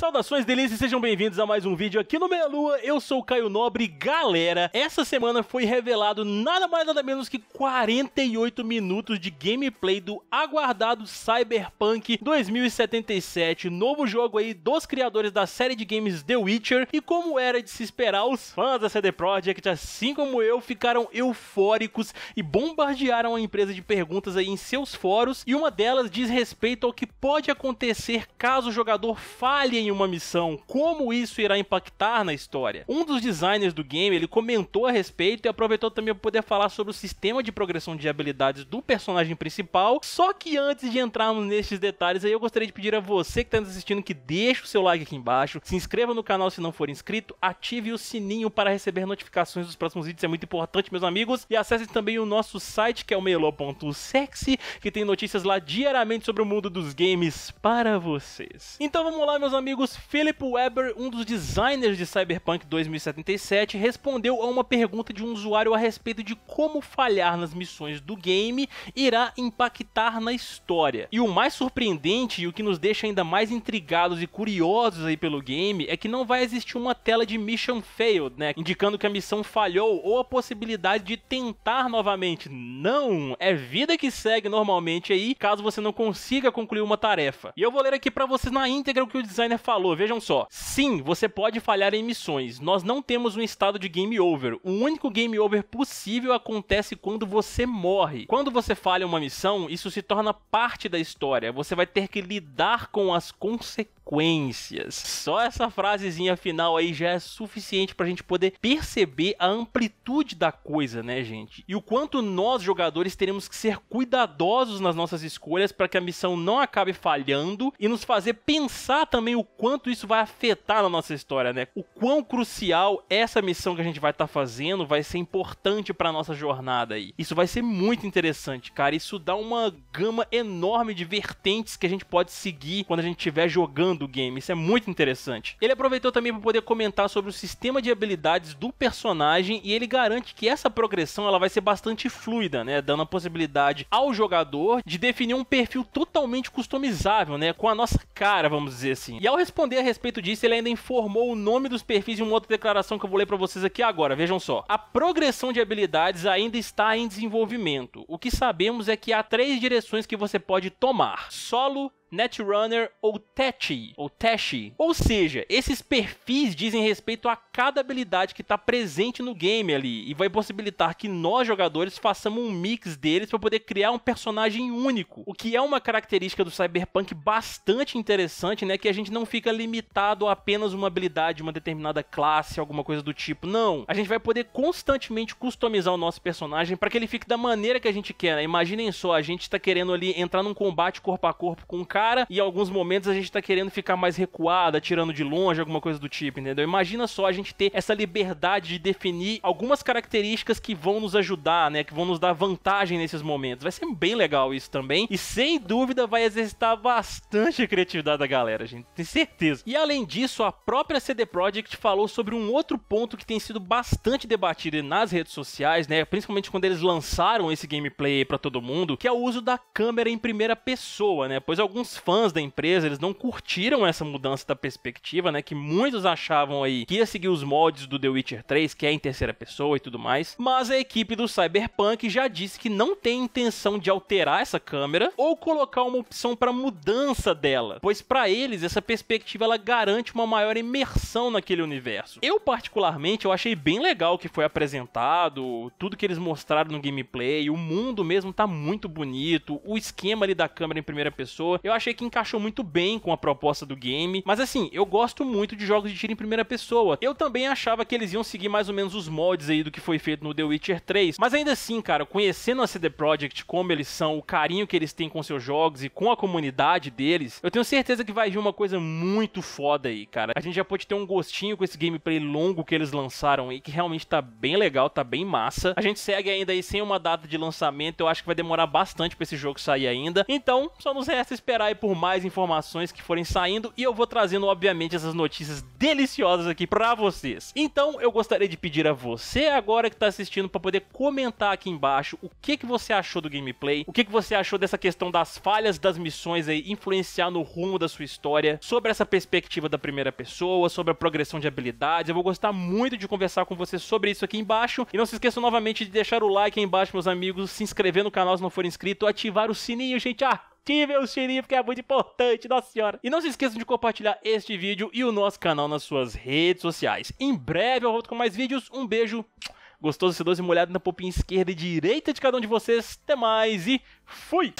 Saudações delícias, sejam bem-vindos a mais um vídeo aqui no Meia Lua, eu sou o Caio Nobre, galera, essa semana foi revelado nada mais nada menos que 48 minutos de gameplay do aguardado Cyberpunk 2077, novo jogo aí dos criadores da série de games The Witcher, e como era de se esperar, os fãs da CD Projekt, assim como eu, ficaram eufóricos e bombardearam a empresa de perguntas aí em seus fóruns, e uma delas diz respeito ao que pode acontecer caso o jogador falhe em uma missão, como isso irá impactar na história. Um dos designers do game, ele comentou a respeito e aproveitou também para poder falar sobre o sistema de progressão de habilidades do personagem principal. Só que antes de entrarmos nesses detalhes, aí eu gostaria de pedir a você que está nos assistindo que deixe o seu like aqui embaixo, se inscreva no canal se não for inscrito, ative o sininho para receber notificações dos próximos vídeos, é muito importante, meus amigos, e acesse também o nosso site que é o melo.sexy, que tem notícias lá diariamente sobre o mundo dos games para vocês. Então vamos lá, meus amigos amigos, Philip Weber, um dos designers de Cyberpunk 2077, respondeu a uma pergunta de um usuário a respeito de como falhar nas missões do game irá impactar na história. E o mais surpreendente e o que nos deixa ainda mais intrigados e curiosos aí pelo game é que não vai existir uma tela de mission failed, né, indicando que a missão falhou ou a possibilidade de tentar novamente. Não, é vida que segue normalmente aí, caso você não consiga concluir uma tarefa. E eu vou ler aqui para vocês na íntegra o que o designer falou, vejam só. Sim, você pode falhar em missões. Nós não temos um estado de game over. O único game over possível acontece quando você morre. Quando você falha uma missão, isso se torna parte da história. Você vai ter que lidar com as consequências. Só essa frasezinha final aí já é suficiente pra gente poder perceber a amplitude da coisa, né, gente? E o quanto nós jogadores teremos que ser cuidadosos nas nossas escolhas para que a missão não acabe falhando e nos fazer pensar também o quanto isso vai afetar na nossa história, né? O quão crucial essa missão que a gente vai estar tá fazendo vai ser importante para nossa jornada aí. Isso vai ser muito interessante, cara. Isso dá uma gama enorme de vertentes que a gente pode seguir quando a gente estiver jogando o game. Isso é muito interessante. Ele aproveitou também para poder comentar sobre o sistema de habilidades do personagem e ele garante que essa progressão ela vai ser bastante fluida, né? Dando a possibilidade ao jogador de definir um perfil totalmente customizável, né? Com a nossa cara, vamos dizer assim. E ao responder a respeito disso, ele ainda informou o nome dos perfis em uma outra declaração que eu vou ler para vocês aqui agora. Vejam só. A progressão de habilidades ainda está em desenvolvimento. O que sabemos é que há três direções que você pode tomar: solo, Netrunner ou Tachi ou Tashi, Ou seja, esses perfis dizem respeito a cada habilidade que está presente no game ali e vai possibilitar que nós jogadores façamos um mix deles para poder criar um personagem único, o que é uma característica do Cyberpunk bastante interessante, né, que a gente não fica limitado a apenas uma habilidade, uma determinada classe, alguma coisa do tipo. Não, a gente vai poder constantemente customizar o nosso personagem para que ele fique da maneira que a gente quer. Né? Imaginem só, a gente está querendo ali entrar num combate corpo a corpo com um cara cara e em alguns momentos a gente tá querendo ficar mais recuado, atirando de longe, alguma coisa do tipo, entendeu? Imagina só a gente ter essa liberdade de definir algumas características que vão nos ajudar, né? Que vão nos dar vantagem nesses momentos. Vai ser bem legal isso também. E sem dúvida vai exercitar bastante a criatividade da galera, gente. tem certeza. E além disso, a própria CD Projekt falou sobre um outro ponto que tem sido bastante debatido nas redes sociais, né? Principalmente quando eles lançaram esse gameplay para todo mundo, que é o uso da câmera em primeira pessoa, né? Pois alguns fãs da empresa, eles não curtiram essa mudança da perspectiva, né? Que muitos achavam aí que ia seguir os moldes do The Witcher 3, que é em terceira pessoa e tudo mais. Mas a equipe do Cyberpunk já disse que não tem intenção de alterar essa câmera ou colocar uma opção para mudança dela, pois para eles essa perspectiva ela garante uma maior imersão naquele universo. Eu particularmente eu achei bem legal o que foi apresentado, tudo que eles mostraram no gameplay, o mundo mesmo tá muito bonito, o esquema ali da câmera em primeira pessoa. Eu achei que encaixou muito bem com a proposta do game. Mas assim, eu gosto muito de jogos de tiro em primeira pessoa. Eu também achava que eles iam seguir mais ou menos os mods aí do que foi feito no The Witcher 3. Mas ainda assim, cara, conhecendo a CD Projekt, como eles são, o carinho que eles têm com seus jogos e com a comunidade deles, eu tenho certeza que vai vir uma coisa muito foda aí, cara. A gente já pode ter um gostinho com esse gameplay longo que eles lançaram aí, que realmente tá bem legal, tá bem massa. A gente segue ainda aí sem uma data de lançamento, eu acho que vai demorar bastante para esse jogo sair ainda. Então, só nos resta esperar por mais informações que forem saindo e eu vou trazendo, obviamente, essas notícias deliciosas aqui para vocês. Então, eu gostaria de pedir a você agora que tá assistindo para poder comentar aqui embaixo o que que você achou do gameplay, o que que você achou dessa questão das falhas das missões aí influenciar no rumo da sua história, sobre essa perspectiva da primeira pessoa, sobre a progressão de habilidades. Eu vou gostar muito de conversar com você sobre isso aqui embaixo. E não se esqueçam novamente de deixar o like aí embaixo, meus amigos, se inscrever no canal se não for inscrito, ativar o sininho, gente. Ah, combustível, xerife, que é muito importante, nossa senhora. E não se esqueçam de compartilhar este vídeo e o nosso canal nas suas redes sociais. Em breve eu volto com mais vídeos. Um beijo gostoso, sedoso e molhado na popinha esquerda e direita de cada um de vocês. Até mais e fui!